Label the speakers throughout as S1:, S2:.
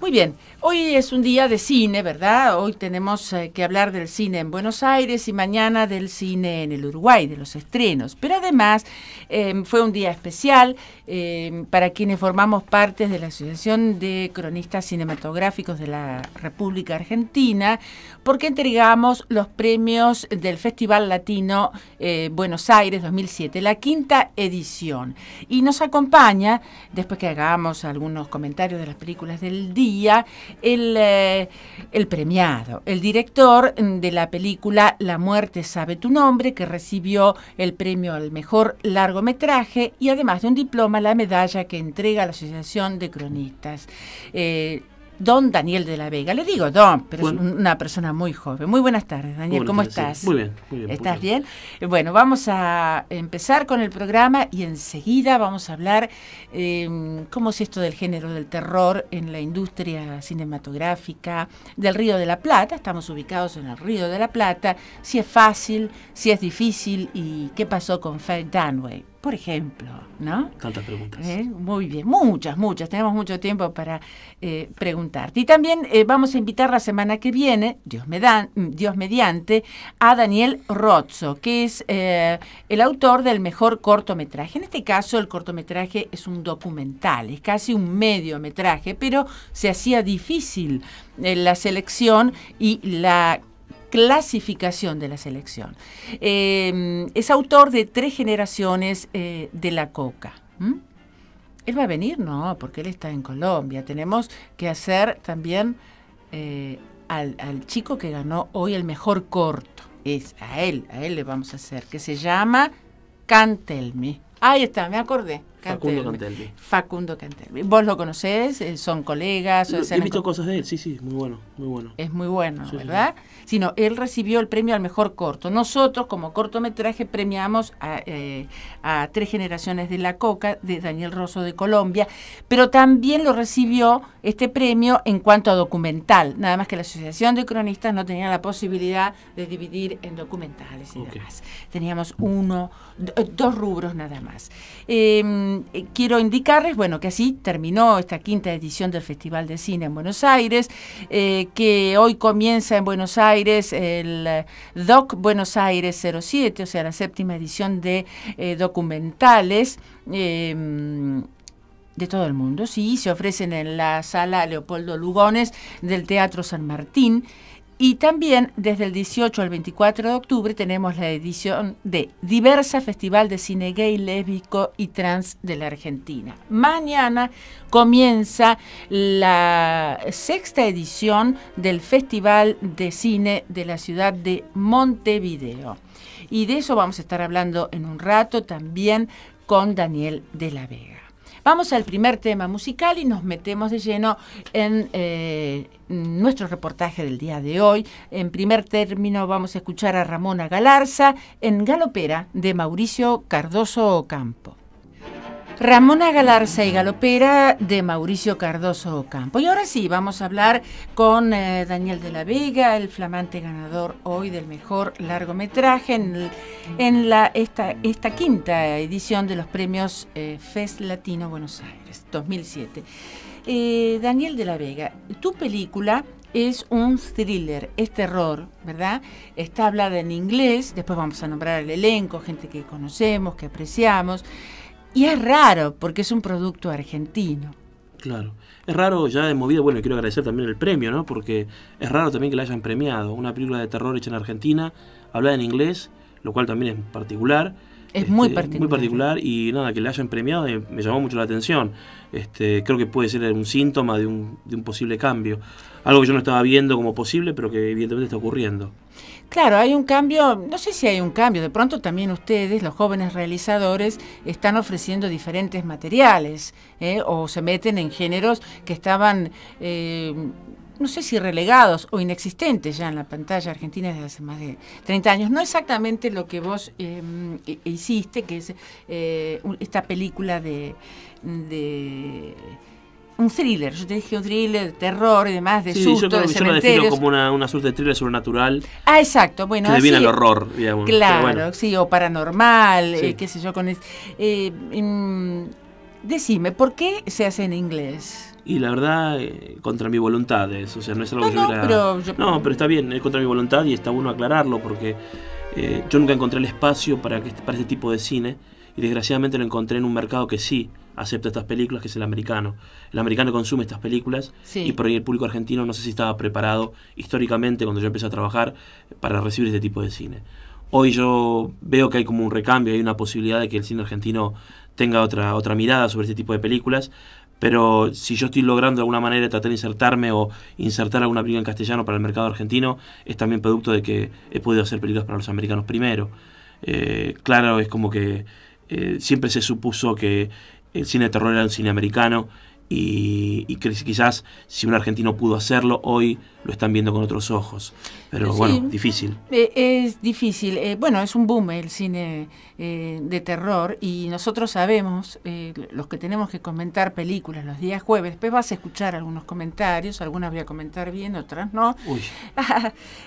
S1: Muy bien, hoy es un día de cine, ¿verdad? Hoy tenemos eh, que hablar del cine en Buenos Aires y mañana del cine en el Uruguay, de los estrenos. Pero además em, fue un día especial em, para quienes formamos parte de la Asociación de Cronistas Cinematográficos de la República Argentina, porque entregamos los premios del Festival Latino eh, Buenos Aires 2007, la quinta edición. Y nos acompaña, después que hagamos algunos comentarios de las películas del día, eh, el, premiado, el director de la película La muerte sabe tu nombre, que recibió el premio al mejor largometraje y además de un diploma, la medalla que entrega la Asociación de Cronistas. Eh, don Daniel de la Vega. Le digo don, pero es una persona muy joven. Muy buenas tardes, Daniel. ¿Cómo estás? Muy bien, muy bien. ¿Estás bien. Bueno, vamos a empezar con el programa y enseguida vamos a hablar em, cómo es esto del género del terror en la industria cinematográfica del Río de la Plata. Estamos ubicados en el Río de la Plata. Si es fácil, si es difícil y qué pasó con Faye Dunway. Por ejemplo, ¿no?
S2: Tantas preguntas. Eh,
S1: muy bien, muchas, muchas. Tenemos mucho tiempo para eh, preguntarte. Y también eh, vamos a invitar la semana que viene, Dios, me dan, Dios mediante, a Daniel Rozzo, que es el autor del mejor cortometraje. En este caso, el cortometraje es un documental, es casi un mediometraje, pero se hacía difícil la selección y la clasificación de la selección. Eh, es autor de tres generaciones eh, de la coca. ¿Él va a venir? No, porque él está en Colombia. Tenemos que hacer también eh, al, chico que ganó hoy el mejor corto. Es a él, a él le vamos a hacer, que se llama Cantelmi. Ahí está, me acordé. Facundo Cantelmi. Facundo Cantelmi. Vos lo conocés, son colegas. he visto cosas de él, sí, sí, muy bueno. Es muy bueno, ¿verdad? Sino él recibió el premio al mejor corto. Nosotros, como cortometraje, premiamos eh, a, Tres Generaciones de la Coca, de Daniel Rosso de Colombia, pero también lo recibió este premio en cuanto a documental. Nada más que la Asociación de Cronistas no tenía la posibilidad de dividir en documentales y demás. Teníamos uno, eh, dos rubros nada más. Em, eh, quiero indicarles, bueno, que así terminó esta quinta edición del Festival de Cine en Buenos Aires que hoy comienza en Buenos Aires el eh, Doc Buenos Aires 07, o sea, la séptima edición de eh, documentales. Em, de todo el mundo, sí, se ofrecen en la sala Leopoldo Lugones del Teatro San Martín. Y también desde el 18 al 24 de octubre tenemos la edición de Diversa Festival de Cine Gay, Lésbico y Trans de la Argentina. Mañana comienza la sexta edición del Festival de Cine de la ciudad de Montevideo. Y de eso vamos a estar hablando en un rato también con Daniel de la Vega. Vamos al primer tema musical y nos metemos de lleno en eh, nuestro reportaje del día de hoy. En primer término vamos a escuchar a Ramona Galarza en Galopera de Mauricio Cardoso Ocampo. Ramona Galarza y Galopera de Mauricio Cardoso Ocampo. Y ahora sí, vamos a hablar con eh, Daniel de la Vega, el flamante ganador hoy del mejor largometraje en, la, esta, quinta edición de los premios eh, Fest Latino Buenos Aires 2007. Eh, Daniel de la Vega, tu película es un thriller, es terror, ¿verdad? Está hablada en inglés, después vamos a nombrar el elenco, gente que conocemos, que apreciamos. Y es raro, porque es un producto argentino.
S2: Claro. Es raro ya de movida, bueno, quiero agradecer también el premio, ¿no? Porque es raro también que la hayan premiado. Una película de terror hecha en Argentina, hablada en inglés, lo cual también es particular.
S1: Es muy este, particular. Muy
S2: particular y nada, que la hayan premiado me, llamó mucho la atención. Este, creo que puede ser un síntoma de un, de un posible cambio. Algo que yo no estaba viendo como posible, pero que evidentemente está ocurriendo.
S1: Claro, hay un cambio, no sé si hay un cambio, de pronto también ustedes, los jóvenes realizadores, están ofreciendo diferentes materiales ¿eh? o se meten en géneros que estaban, eh, no sé si relegados o inexistentes ya en la pantalla argentina desde hace más de 30 años. No exactamente lo que vos eh, hiciste, que es esta película de un thriller. Yo te dije un thriller de terror y demás, de sí, susto, yo, Lo defino como
S2: una, una suerte de thriller sobrenatural.
S1: Ah, exacto. Bueno, que viene el horror,
S2: digamos. Claro,
S1: sí, o paranormal, eh, qué sé yo, con... Eh, em, decime, ¿por qué se hace en inglés?
S2: y la verdad eh, contra mi voluntad o sea, no es algo no, pero No, pero está bien, es contra mi voluntad y está bueno aclararlo porque yo nunca encontré el espacio para, que, para este tipo de cine y desgraciadamente lo encontré en un mercado que sí, acepta estas películas, que es el americano. El americano consume estas películas y por ahí el público argentino no sé si estaba preparado históricamente cuando yo empecé a trabajar para recibir este tipo de cine. Hoy yo veo que hay como un recambio, hay una posibilidad de que el cine argentino tenga otra, otra mirada sobre este tipo de películas, pero si yo estoy logrando de alguna manera tratar de insertarme o insertar alguna película en castellano para el mercado argentino, es también producto de que he podido hacer películas para los americanos primero. Eh, claro, es como que eh, siempre se supuso que el cine de terror era un cine americano y, quizás si un argentino pudo hacerlo, hoy lo están viendo con otros ojos. Pero bueno, difícil.
S1: Eh, es difícil. Eh, bueno, es un boom el cine eh, de terror y nosotros sabemos, los que tenemos que comentar películas los días jueves, después pues vas a escuchar algunos comentarios, algunas voy a comentar bien, otras no. Uy.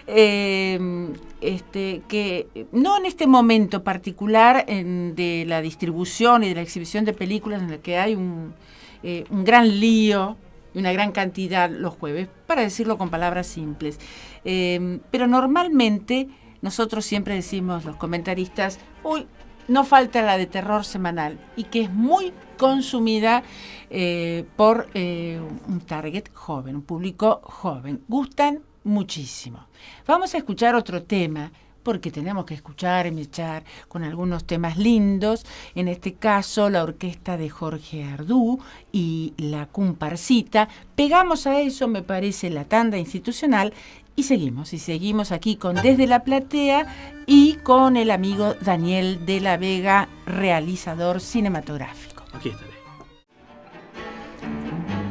S1: Em, este, que no en este momento particular de la distribución y de la exhibición de películas en el que hay un eh, un gran lío y una gran cantidad los jueves, para decirlo con palabras simples. Em, pero normalmente nosotros siempre decimos, los comentaristas, uy, no falta la de terror semanal y que es muy consumida eh, por eh, un target joven, un público joven. Gustan muchísimo. Vamos a escuchar otro tema porque tenemos que escuchar y echar con algunos temas lindos, en este caso la orquesta de Jorge Ardú y la comparcita. Pegamos a eso, me parece, la tanda institucional y seguimos, y seguimos aquí con Desde la Platea y con el amigo Daniel de la Vega, realizador cinematográfico. Aquí está.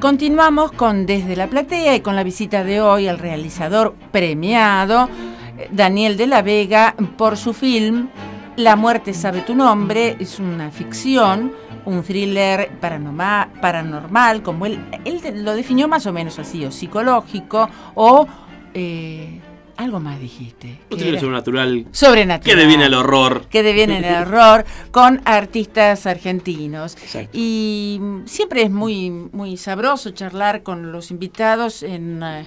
S1: Continuamos con Desde la Platea y con la visita de hoy al realizador premiado Daniel de la Vega por su film La muerte sabe tu nombre, es una ficción, un thriller paranormal, como él, lo definió más o menos así, o psicológico, o... Eh, algo más dijiste. Un thriller
S2: sobrenatural. Sobrenatural. Que deviene el horror. Que deviene el
S1: horror con artistas argentinos. Y siempre es muy, muy sabroso charlar con los invitados en... Eh,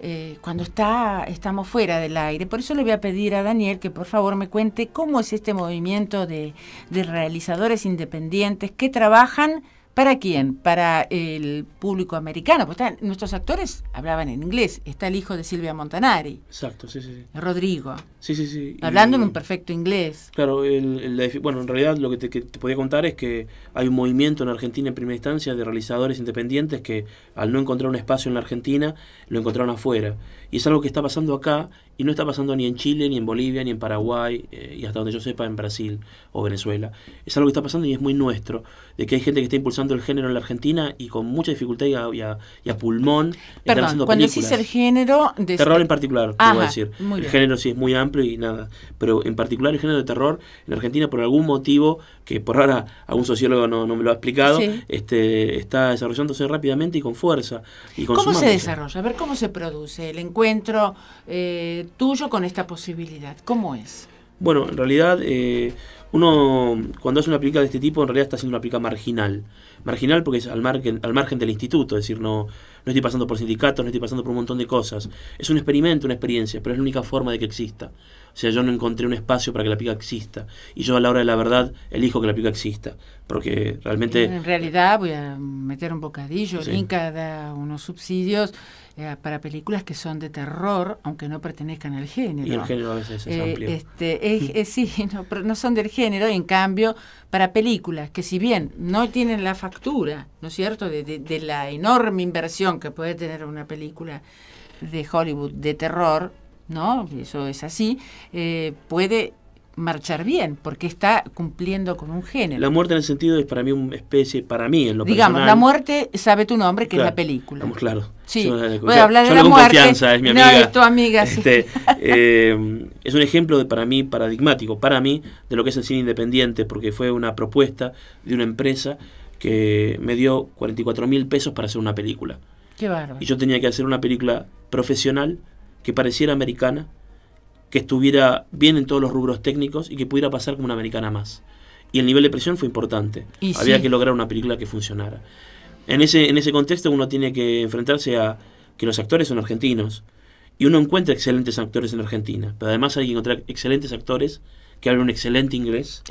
S1: eh, cuando está, estamos fuera del aire. Por eso le voy a pedir a Daniel que por favor me cuente cómo es este movimiento de realizadores independientes que trabajan ¿Para quién? Para el público americano. Porque nuestros actores hablaban en inglés. Está el hijo de Silvia Montanari. Exacto, sí, sí. Rodrigo.
S2: Sí, sí, sí. Hablando en un
S1: perfecto inglés.
S2: Claro, bueno, en realidad lo que te, que te, podía contar es que hay un movimiento en Argentina en primera instancia de realizadores independientes que al no encontrar un espacio en la Argentina, lo encontraron afuera. Y es algo que está pasando acá y no está pasando ni en Chile, ni en Bolivia, ni en Paraguay, eh, y hasta donde yo sepa en Brasil o Venezuela. Es algo que está pasando y es muy nuestro, de que hay gente que está impulsando el género en la Argentina y con mucha dificultad y a, a, pulmón. Perdón, cuando decís el
S1: género... De... Terror en
S2: particular, te voy a decir. El género sí es muy amplio y nada, pero en particular el género de terror en la Argentina por algún motivo que por ahora algún sociólogo no, no me lo ha explicado, este, está desarrollándose rápidamente y con fuerza. Y con ¿Cómo se desarrolla?
S1: A ver, ¿cómo se produce el encuentro eh, tuyo con esta posibilidad? ¿Cómo es?
S2: Bueno, en realidad... Eh, uno cuando hace una aplica de este tipo en realidad está haciendo una aplica marginal. Marginal porque es al margen, al margen del instituto, es decir, no, no estoy pasando por sindicatos, no estoy pasando por un montón de cosas. Es un experimento, una experiencia, pero es la única forma de que exista. O sea, yo no encontré un espacio para que la pica exista. Y yo a la hora de la verdad elijo que la pica exista. Porque realmente... En
S1: realidad voy a meter un bocadillo. en Inca da unos subsidios eh, para películas que son de terror, aunque no pertenezcan al género. Y el género a
S2: veces es eh, amplio. Este,
S1: es, sí, no, pero no son del género. En cambio, para películas que si bien no tienen la factura, ¿no es cierto?, de, de la enorme inversión que puede tener una película de Hollywood de terror, ¿no? Eso es así, eh, puede marchar bien, porque está cumpliendo con un género. La
S2: muerte en el sentido es para mí una especie, para mí en lo Digamos, la
S1: muerte sabe tu nombre, que es la película.
S2: claro. Sí, voy hablar de la muerte. es mi amiga. Este, eh, es un ejemplo de, para mí paradigmático, para mí, de lo que es el cine independiente, porque fue una propuesta de una empresa que me dio 44 mil pesos para hacer una película. Qué Y yo tenía que hacer una película profesional que pareciera americana, que estuviera bien en todos los rubros técnicos y que pudiera pasar como una americana más. Y el nivel de presión fue importante. Había que lograr una película que funcionara. En ese, en ese contexto uno tiene que enfrentarse a que los actores son argentinos. Y uno encuentra excelentes actores en Argentina. Pero además hay que encontrar excelentes actores que hablen un excelente inglés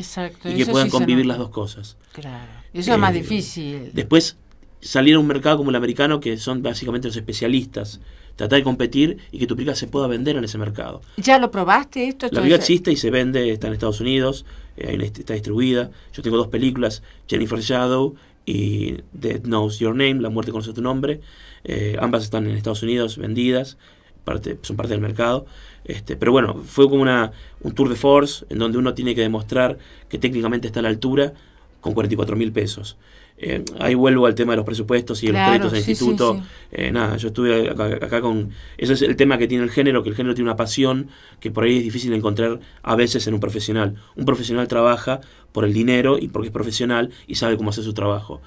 S2: y que puedan convivir las dos cosas.
S1: Claro. Eso es más eh, difícil.
S2: Después salir a un mercado como el americano, que son básicamente los especialistas tratar de competir y que tu película se pueda vender en ese mercado.
S1: ¿Ya lo probaste esto? La película eh, existe
S2: y se vende, está en Estados Unidos, eh, está distribuida. Yo tengo dos películas, Jennifer Shadow y Dead Knows Your Name, La muerte conoce tu nombre. Eh, ambas están en Estados Unidos vendidas, parte, son parte del mercado. Este, pero bueno, fue como una, un tour de force en donde uno tiene que demostrar que técnicamente está a la altura con 44 mil pesos. Eh, ahí vuelvo al tema de los presupuestos y los créditos del instituto. Eh, nada, yo estuve acá, con. Ese es el tema que tiene el género, que el género tiene una pasión que por ahí es difícil encontrar a veces en un profesional. Un profesional trabaja por el dinero y porque es profesional y sabe cómo hacer su trabajo.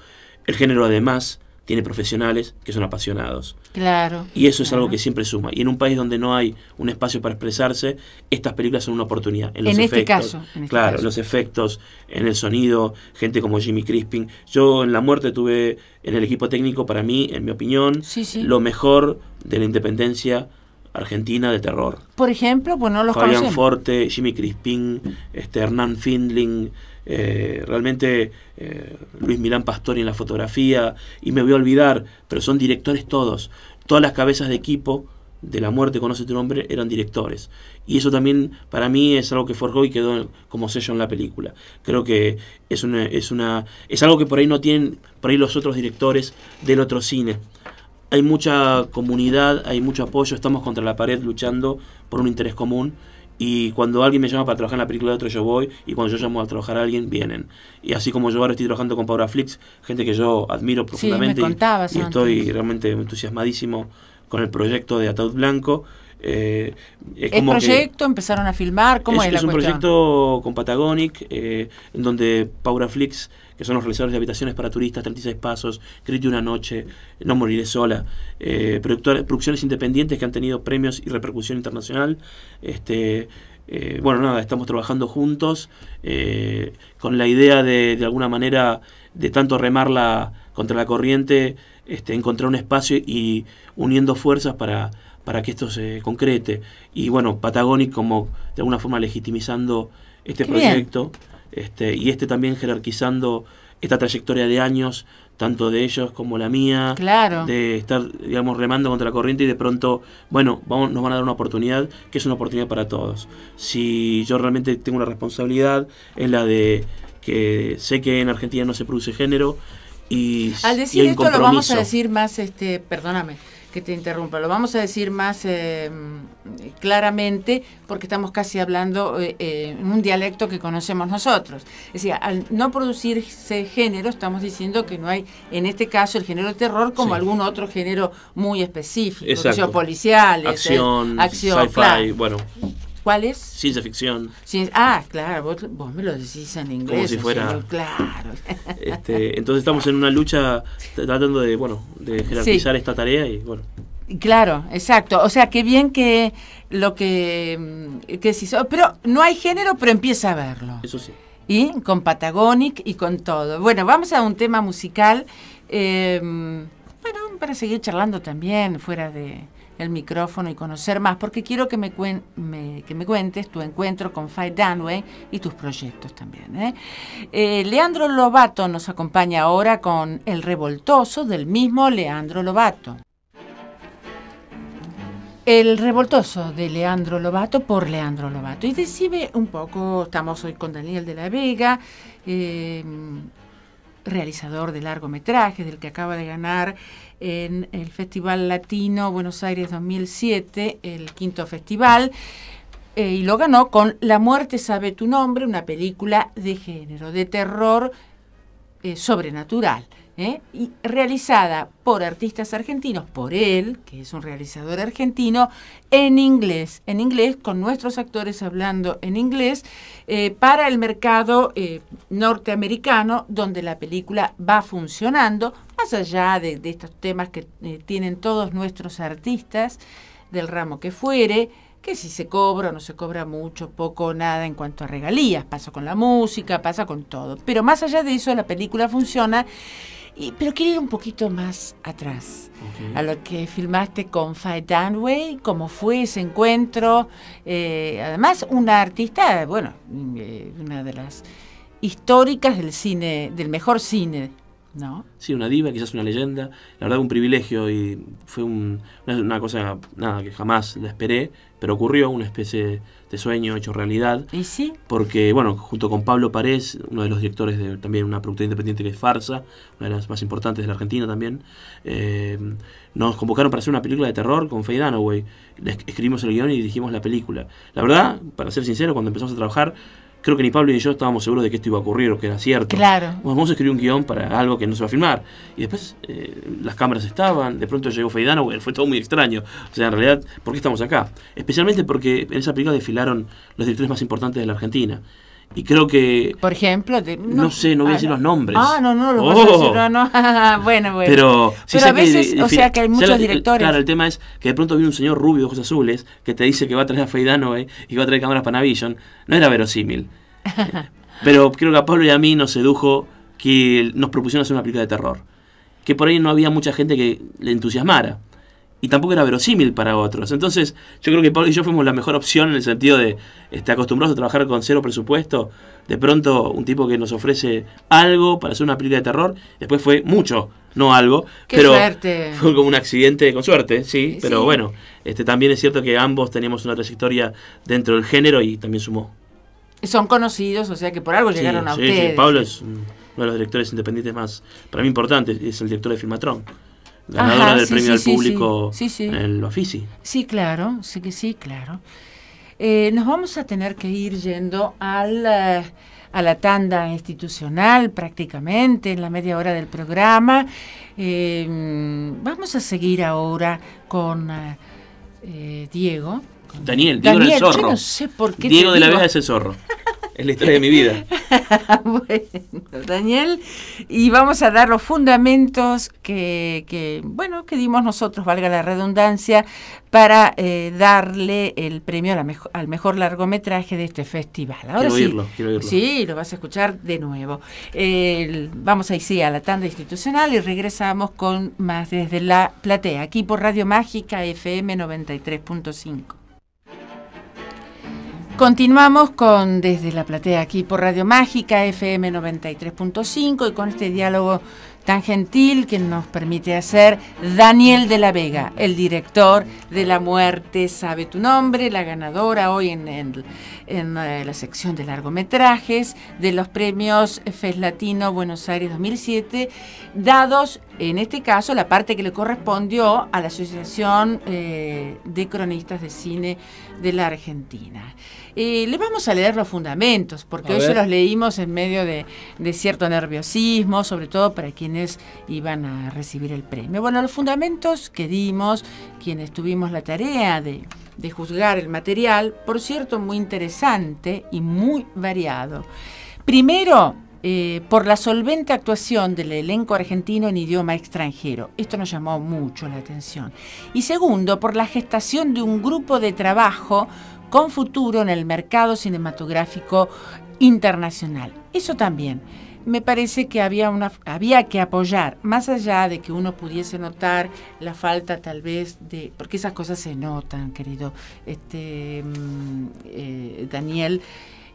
S2: El género, además, tiene profesionales que son apasionados. Claro. Y eso es algo que siempre suma. Y en un país donde no hay un espacio para expresarse, estas películas son una oportunidad. En, este caso. En este claro, los efectos, en el sonido, gente como Jimmy Crispin. Yo en La Muerte tuve en el equipo técnico, para mí, en mi opinión, lo mejor de la independencia argentina de terror.
S1: Por ejemplo, bueno, pues los Fabián
S2: Forte, Jimmy Crispin, este, Hernán Findling. Eh, realmente eh, Luis Milán Pastori en la fotografía, y me voy a olvidar, pero son directores todos. Todas las cabezas de equipo de La Muerte Conoce tu Nombre eran directores. Y eso también para mí es algo que forjó y quedó como sello en la película. Creo que es, una, es, algo que por ahí no tienen por ahí los otros directores del otro cine hay mucha comunidad, hay mucho apoyo, estamos contra la pared luchando por un interés común y cuando alguien me llama para trabajar en la película de otro, yo voy. Y cuando yo llamo a trabajar a alguien, vienen. Y así como yo ahora estoy trabajando con Paula Flix, gente que yo admiro profundamente. y, estoy realmente entusiasmadísimo con el proyecto de Ataud Blanco. Eh, es, proyecto?
S1: ¿Empezaron a filmar? ¿Cómo es, Es un
S2: proyecto con Patagonic, eh, en donde Paula Flix que son los realizadores de habitaciones para turistas, 36 pasos, Grit de una noche, No moriré sola, eh, producciones independientes que han tenido premios y repercusión internacional. Este, eh, bueno, nada, estamos trabajando juntos eh, con la idea de, de alguna manera, de tanto remarla contra la corriente, este, encontrar un espacio y uniendo fuerzas para, para que esto se concrete. Y bueno, Patagonic como de alguna forma legitimizando este proyecto. Este, y este también jerarquizando esta trayectoria de años, tanto de ellos como la mía, de estar, digamos, remando contra la corriente y de pronto, bueno, vamos, nos van a dar una oportunidad, que es una oportunidad para todos. Si yo realmente tengo una responsabilidad, es la de que sé que en Argentina no se produce género y... Al decir esto lo vamos a decir
S1: más, este, perdóname, que te interrumpa. Lo vamos a decir más eh, claramente porque estamos casi hablando eh, eh, en un dialecto que conocemos nosotros. Es decir, al no producirse género, estamos diciendo que no hay, en este caso, el género de terror como algún otro género muy específico, policial, acción, acción bueno. ¿Cuál es?
S2: Ciencia ficción.
S1: ah, claro, vos, me lo decís en inglés. Como si fuera. claro.
S2: Este, entonces estamos en una lucha tratando de, bueno, de jerarquizar esta tarea y bueno.
S1: Claro, exacto. O sea, qué bien que lo que, mm, que se hizo. Oh, pero no hay género, pero empieza a verlo. Eso sí. Y con Patagonic y con todo. Bueno, vamos a un tema musical. Eh, bueno, para seguir charlando también fuera de, el micrófono y conocer más, porque quiero que me, que me cuentes tu encuentro con Faye Danway y tus proyectos también. ¿eh? Eh, Leandro Lobato nos acompaña ahora con El Revoltoso del mismo Leandro Lobato. El revoltoso de Leandro Lobato por Leandro Lobato. Y decime un poco, estamos hoy con Daniel de la Vega, eh, realizador de largometrajes, del que acaba de ganar en el Festival Latino Buenos Aires 2007, el quinto festival, eh, y lo ganó con La muerte sabe tu nombre, una película de género, de terror eh, sobrenatural, ¿eh? y realizada por artistas argentinos, por él, que es un realizador argentino, en inglés, en inglés, con nuestros actores hablando en inglés, eh, para el mercado norteamericano, donde la película va funcionando, más allá de estos temas que tienen todos nuestros artistas, del ramo que fuere, que si se cobra o no se cobra mucho, poco o nada en cuanto a regalías, pasa con la música, pasa con todo. Pero más allá de eso, la película funciona, pero quiero ir un poquito más atrás, a lo que filmaste con Faye Dunway, cómo fue ese encuentro, eh, además una artista, bueno, eh, una de las históricas del cine, del mejor cine no.
S2: Sí, una diva, quizás una leyenda. La verdad, un privilegio y fue una, cosa nada, que jamás la esperé, pero ocurrió, una especie de sueño hecho realidad. ¿Y sí? Porque, bueno, junto con Pablo Parés, uno de los directores de también una productora independiente que es Farsa, una de las más importantes de la Argentina también, eh, nos convocaron para hacer una película de terror con Faye Dunaway. Escribimos el guión y dirigimos la película. La verdad, para ser sincero, cuando empezamos a trabajar, creo que ni Pablo ni yo estábamos seguros de que esto iba a ocurrir o que era cierto. Claro. vamos a escribir un guión para algo que no se va a filmar. Y después eh, las cámaras estaban, de pronto llegó Feidana, fue todo muy extraño. O sea, en realidad, ¿por qué estamos acá? Especialmente porque en esa película desfilaron los directores más importantes de la Argentina. Y creo que.
S1: Por ejemplo, no, sé, no voy a, ah, decir los
S2: nombres. Ah, no, no, lo oh.
S1: bueno, bueno. Pero, a veces, o sea, que hay muchos directores. Claro, el
S2: tema es que de pronto viene un señor rubio ojos azules que te dice que va a traer a Feidanoe y que va a traer cámaras para No era verosímil. Pero creo que a Pablo y a mí nos sedujo que nos propusieron hacer una película de terror. Que por ahí no había mucha gente que le entusiasmara y tampoco era verosímil para otros. Entonces, yo creo que Pablo y yo fuimos la mejor opción en el sentido de estar acostumbrados a trabajar con cero presupuesto. De pronto, un tipo que nos ofrece algo para hacer una película de terror, después fue mucho, no algo. pero Fue como un accidente con suerte, sí. Pero bueno, este, también es cierto que ambos teníamos una trayectoria dentro del género y también sumó.
S1: Son conocidos, o sea que por algo llegaron a sí, Sí, Pablo
S2: es uno de los directores independientes más, para mí, importantes, es el director de Filmatron ganadora del premio al público en el Bafisi.
S1: Sí, claro, sí que sí, claro. Eh, nos vamos a tener que ir yendo al, eh, a la tanda institucional prácticamente, en la media hora del programa. Em, vamos a seguir ahora con eh, Diego. Daniel, Diego del zorro. Diego de la Vega es
S2: el zorro. Es la historia de mi vida.
S1: bueno, Daniel, y vamos a dar los fundamentos que, bueno, que dimos nosotros, valga la redundancia, para eh, darle el premio al mejor largometraje de este festival. quiero oírlo, quiero oírlo. Sí, lo vas a escuchar de nuevo. vamos ahí sí a la tanda institucional y regresamos con más desde la platea, aquí por Radio Mágica FM 93.5. Continuamos con Desde la Platea aquí por Radio Mágica FM 93.5 y con este diálogo tan gentil que nos permite hacer Daniel de la Vega, el director de La Muerte sabe tu nombre, la ganadora hoy en el en la sección de largometrajes de los premios FES Latino Buenos Aires 2007, dados en este caso la parte que le correspondió a la Asociación eh, de Cronistas de Cine de la Argentina. Eh, le vamos a leer los fundamentos, porque hoy los leímos en medio de, cierto nerviosismo, sobre todo para quienes iban a recibir el premio. Bueno, los fundamentos que dimos, quienes tuvimos la tarea de de juzgar el material, por cierto, muy interesante y muy variado. Primero, eh, por la solvente actuación del elenco argentino en idioma extranjero. Esto nos llamó mucho la atención. Y segundo, por la gestación de un grupo de trabajo con futuro en el mercado cinematográfico internacional. Eso también me parece que había, una, había que apoyar, más allá de que uno pudiese notar la falta tal vez de, porque esas cosas se notan, querido este, mm, eh, Daniel.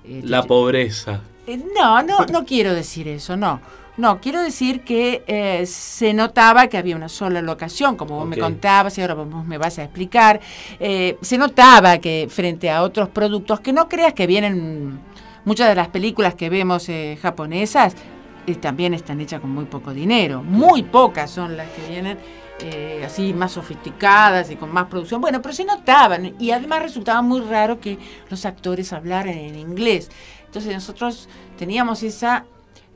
S1: Eh, la
S2: pobreza.
S1: Eh, no, no, no quiero decir eso, no. No, quiero decir que se notaba que había una sola locación, como vos me contabas y ahora vos me vas a explicar. se notaba que frente a otros productos que no creas que vienen Muchas de las películas que vemos eh, japonesas eh, también están hechas con muy poco dinero. Muy pocas son las que vienen eh, así más sofisticadas y con más producción. Bueno, pero se notaban y además resultaba muy raro que los actores hablaran en inglés. Entonces nosotros teníamos esa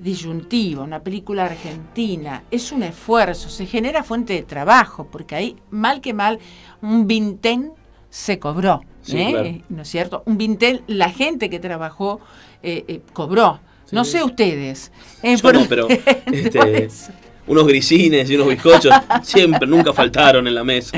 S1: disyuntiva, una película argentina, es un esfuerzo, se genera fuente de trabajo, porque ahí mal que mal un vintén se cobró. ¿Eh? ¿No es cierto? Un vintel, la gente que trabajó eh, eh, cobró. No sé ustedes. pero
S2: este, unos grisines y unos bizcochos, siempre, nunca faltaron en la mesa.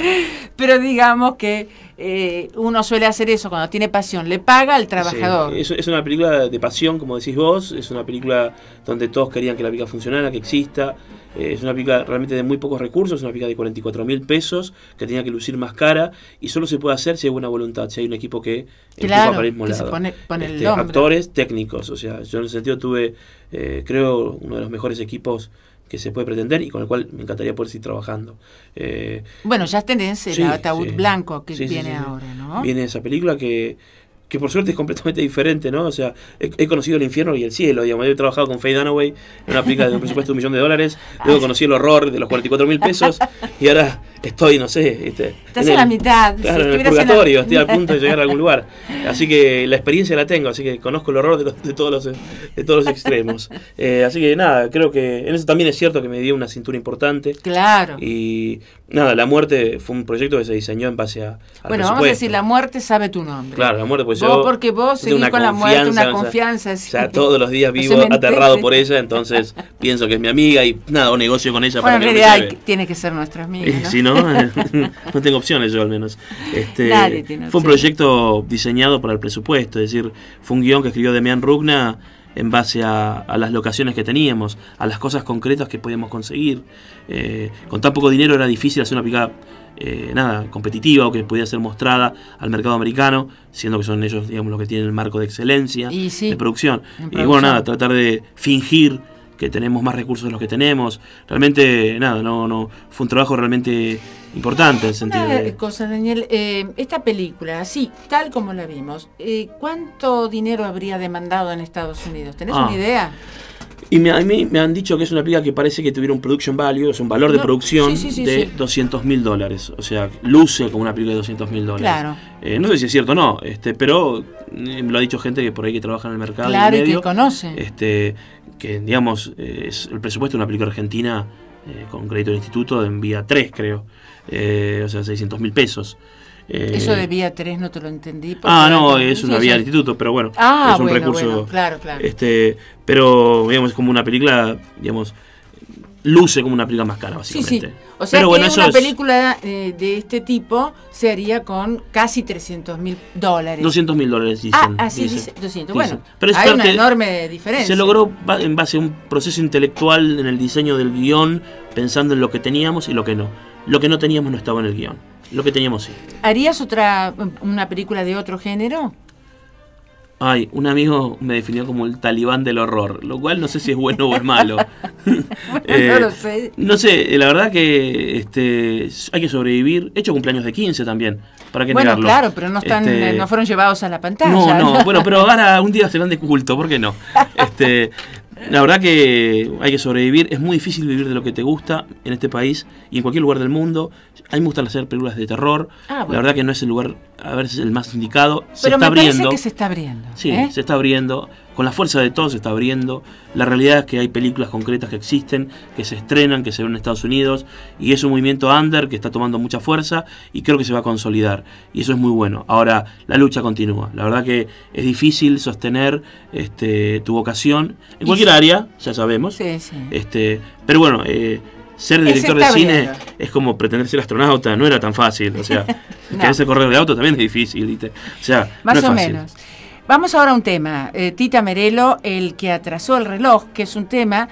S1: Pero digamos que eh, uno suele hacer eso cuando tiene pasión, le paga al trabajador.
S2: es, una película de pasión, como decís vos, es una película donde todos querían que la pica funcionara, que exista. Eh, es una pica realmente de muy pocos recursos, es una pica de 44 mil pesos, que tenía que lucir más cara, y solo se puede hacer si hay buena voluntad, si hay un equipo que claro, para Pone, este, actores técnicos, o sea, yo en ese sentido tuve, eh, creo, uno de los mejores equipos que se puede pretender y con el cual me encantaría poder seguir trabajando. Eh,
S1: bueno, ya tendencia el ataúd blanco que viene ahora, ¿no? Viene
S2: esa película que que por suerte es completamente diferente, ¿no? O sea, he, conocido el infierno y el cielo, digamos. Yo he trabajado con Faye Dunaway en una película de un presupuesto de un millón de dólares, luego conocí el horror de los 44 mil pesos y ahora estoy, no sé, este, estás en la mitad. Claro, en el purgatorio, estoy al punto de llegar a algún lugar. Así que la experiencia la tengo, así que conozco el horror de, todos, los, de todos los extremos. Eh, así que nada, creo que en eso también es cierto que me dio una cintura importante. Claro. Y nada, La Muerte fue un proyecto que se diseñó en base a. bueno, vamos a decir,
S1: La Muerte sabe tu nombre.
S2: Claro, La Muerte, pues yo. porque vos seguís con la muerte, una confianza. O sea, todos los días vivo aterrado por ella, entonces pienso que es mi amiga y nada, o negocio con ella bueno, para en que realidad
S1: tiene que ser nuestra amiga. Si no,
S2: no tengo opciones yo al menos. Este, fue un proyecto diseñado para el presupuesto, es decir, fue un guión que escribió Demian Rugna en base a, las locaciones que teníamos, a las cosas concretas que podíamos conseguir. Eh, con tan poco dinero era difícil hacer una pica eh, nada, competitiva o que pudiera ser mostrada al mercado americano, siendo que son ellos digamos, los que tienen el marco de excelencia y de producción. Y bueno, nada, tratar de fingir que tenemos más recursos de los que tenemos. Realmente, nada, no, no, fue un trabajo realmente importante en el sentido de...
S1: cosas, Daniel, eh, esta película, así, tal como la vimos, eh, ¿cuánto dinero habría demandado en Estados Unidos? ¿Tenés ah. una idea?
S2: Y a mí me han dicho que es una pica que parece que tuviera un production value, es un valor de producción de 200 mil dólares. O sea, luce como una pica de 200 mil dólares. Claro. Eh, no sé si es cierto o no, este, pero me eh, lo ha dicho gente que por ahí que trabaja en el mercado. Claro, y, medio, que conoce. Este, que, digamos, eh, es el presupuesto de una película argentina con crédito del instituto envía 3, creo. o sea, 600 mil pesos. Eh, eso de
S1: vía 3 no te lo entendí. Ah, no, es una vía del
S2: instituto, pero bueno, ah, es un recurso. claro, claro. Este, pero, digamos, como una película, digamos, luce como una película más cara, básicamente. O sea, que una
S1: película eh, de este tipo se haría con casi 300 mil dólares.
S2: 200 mil dólares, dicen. Ah, así ah, dicen, 200. Bueno, Pero hay una enorme
S1: diferencia. Se logró
S2: en base a un proceso intelectual en el diseño del guión, pensando en lo que teníamos y lo que no. Lo que no teníamos no estaba en el guión. Lo que teníamos sí.
S1: ¿Harías otra una película de otro género?
S2: Ay, un amigo me definió como el talibán del horror, lo cual no sé si es bueno o es malo. no eh, lo sé. No sé, eh, la verdad que este, hay que sobrevivir. He hecho cumpleaños de 15 también, para que bueno, claro, pero no, están, este, no
S1: fueron llevados a la pantalla. No, no, bueno, pero
S2: ahora un día serán de culto, ¿por qué no? Este, la verdad que hay que sobrevivir, es muy difícil vivir de lo que te gusta en este país y en cualquier lugar del mundo. A mí me gustan hacer películas de terror. Ah, la verdad que no es el lugar, a ver, es el más indicado. Pero se está me abriendo. que se
S1: está abriendo. Sí, ¿eh? se
S2: está abriendo con la fuerza de todos se está abriendo. La realidad es que hay películas concretas que existen, que se estrenan, que se ven en Estados Unidos, y es un movimiento under que está tomando mucha fuerza y creo que se va a consolidar. Y eso es muy bueno. Ahora, la lucha continúa. La verdad que es difícil sostener este, tu vocación en cualquier área, ya sabemos. Sí, sí. Este, pero bueno, eh, ser director de cine es como pretender ser astronauta, no era tan fácil. O sea, no. ese correr de auto también es difícil. O sea, Más o menos.
S1: Vamos ahora a un tema, eh, Tita Merelo, el que atrasó el reloj, que es un tema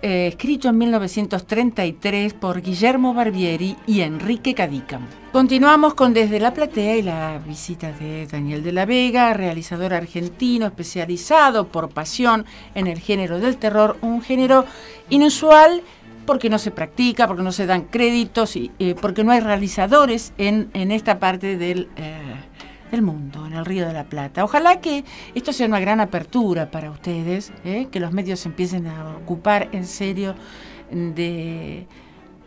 S1: eh, escrito en 1933 por Guillermo Barbieri y Enrique Cadícamo. Continuamos con Desde la Platea y la visita de Daniel de la Vega, realizador argentino especializado por pasión en el género del terror, un género inusual porque no se practica, porque no se dan créditos y eh, porque no hay realizadores en, esta parte del del mundo, en el Río de la Plata. Ojalá que esto sea una gran apertura para ustedes, ¿eh? que los medios empiecen a ocupar en serio de,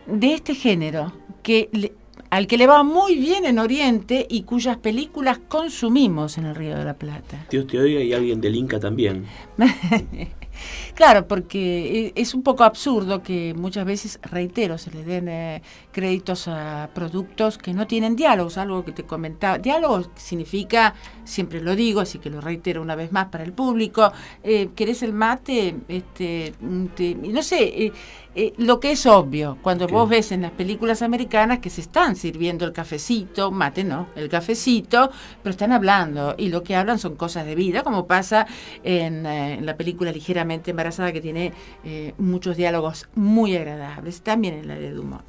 S1: de este género que al que le va muy bien en Oriente y cuyas películas consumimos en el Río de la Plata.
S2: Dios te oiga y alguien del Inca también.
S1: Claro, porque eh, es un poco absurdo que muchas veces, reitero, se le den eh, créditos a productos que no tienen diálogos, algo que te comentaba. Diálogo significa, siempre lo digo, así que lo reitero una vez más para el público, eh, ¿querés el mate? Este, no sé, eh, eh, lo que es obvio, cuando vos ves en las películas americanas que se están sirviendo el cafecito, mate no, el cafecito, pero están hablando y lo que hablan son cosas de vida, como pasa en, eh, la película Ligeramente Embarazada, que tiene eh, muchos diálogos muy agradables, también en la de Dumont.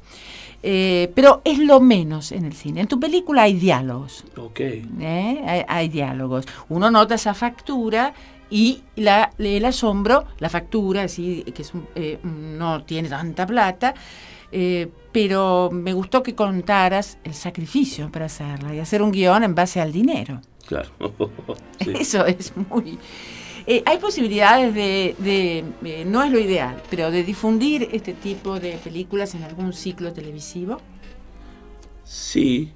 S1: pero es lo menos en el cine. En tu película hay diálogos. Ok. hay diálogos. Uno nota esa factura y la, el asombro, la factura, así, que eh, no tiene tanta plata, eh, pero me gustó que contaras el sacrificio para hacerla y hacer un guión en base al dinero.
S2: Claro. Eso
S1: es muy... Eh, hay posibilidades de, no es lo ideal, pero de difundir este tipo de películas en algún ciclo televisivo.
S2: Sí,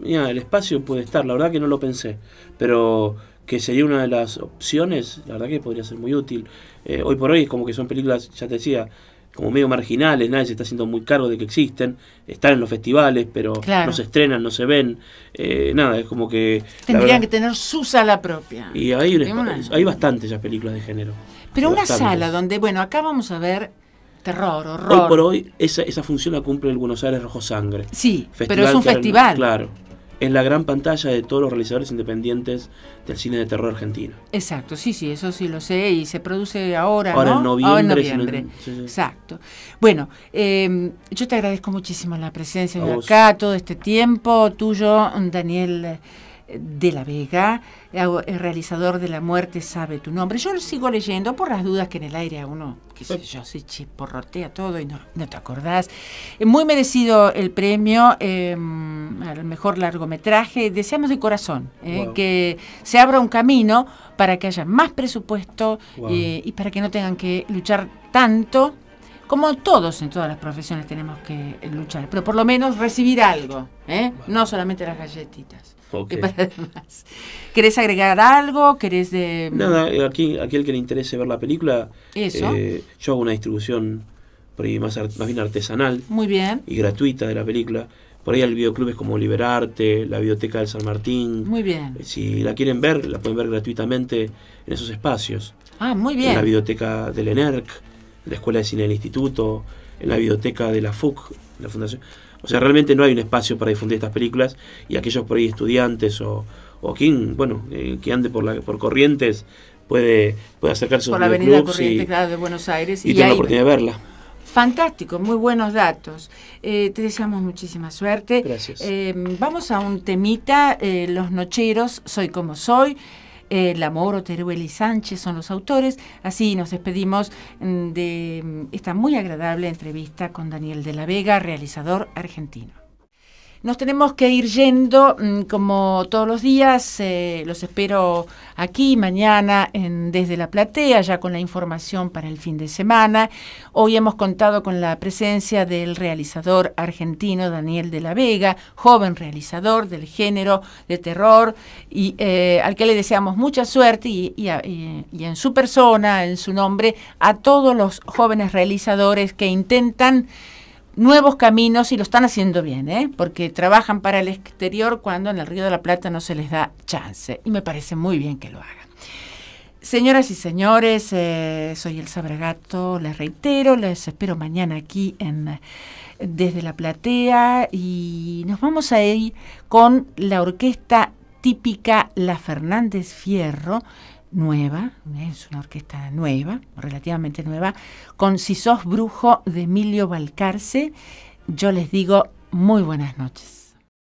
S2: mira, el espacio puede estar, la verdad que no lo pensé, pero que sería una de las opciones, la verdad que podría ser muy útil. Eh, hoy por hoy es como que son películas, ya te decía, como medio marginales, nadie se está haciendo muy cargo de que existen, están en los festivales, pero no se estrenan, no se ven, eh, nada, es como que...
S1: Tendrían que tener su sala propia. Y hay, hay
S2: bastantes ya películas de género.
S1: Pero una sala donde, bueno, acá vamos a ver terror, horror. Hoy por
S2: hoy esa, función la cumple el Buenos Aires Rojo Sangre. Sí, pero es un festival. claro en la gran pantalla de todos los realizadores independientes del cine de terror argentino.
S1: Exacto, sí, sí, eso sí lo sé y se produce ahora. ¿no? noviembre. Ahora en noviembre. Exacto. Bueno, em, yo te agradezco muchísimo la presencia de acá, todo este tiempo tuyo, Daniel de la Vega, eh, el realizador de La Muerte sabe tu nombre. Yo lo sigo leyendo por las dudas que en el aire a uno, qué sé yo, se porrotea todo y no, te acordás. Eh, muy merecido el premio em, al mejor largometraje. Deseamos de corazón eh, que se abra un camino para que haya más presupuesto y para que no tengan que luchar tanto como todos en todas las profesiones tenemos que luchar, pero por lo menos recibir algo, ¿eh? no solamente las galletitas. ¿Querés agregar algo? ¿Querés de... Mm? Nada,
S2: aquí, aquel que le interese ver la película, eh, yo hago una distribución más, más bien artesanal Muy bien. y gratuita de la película. Por ahí el videoclub es como Liberarte, la Biblioteca del San Martín. Muy bien. Eh, si la quieren ver, la pueden ver gratuitamente en esos espacios.
S1: Ah, muy bien. En la
S2: Biblioteca del ENERC la Escuela de Cine del Instituto, en la biblioteca de la FUC, la Fundación. O sea, realmente no hay un espacio para difundir estas películas y aquellos por ahí estudiantes o, quien, bueno, eh, que ande por, la, por Corrientes puede, puede acercarse por a Por la Corrientes,
S1: de Buenos Aires y, y la oportunidad de verla. Fantástico, muy buenos datos. Eh, te deseamos muchísima suerte. Gracias. Eh, vamos a un temita, Los Nocheros, Soy como Soy. El Lamoro, Teruel y Sánchez son los autores. Así nos despedimos mm, de mm, esta muy agradable entrevista con Daniel de la Vega, realizador argentino. Nos tenemos que ir yendo mm, como todos los días. Eh, los espero aquí mañana en, desde la platea, ya con la información para el fin de semana. Hoy hemos contado con la presencia del realizador argentino Daniel de la Vega, joven realizador del género de terror, y eh, al que le deseamos mucha suerte y, y en su persona, en su nombre, a todos los jóvenes realizadores que intentan nuevos caminos y lo están haciendo bien, ¿eh? porque trabajan para el exterior cuando en el Río de la Plata no se les da chance. Y me parece muy bien que lo hagan. Señoras y señores, eh, soy el sabregato, les reitero, les espero mañana aquí en, desde la platea y nos vamos a ir con la orquesta típica La Fernández Fierro nueva, ¿eh? es una orquesta nueva, relativamente nueva, con Si brujo de Emilio Balcarce. Yo les digo muy buenas noches.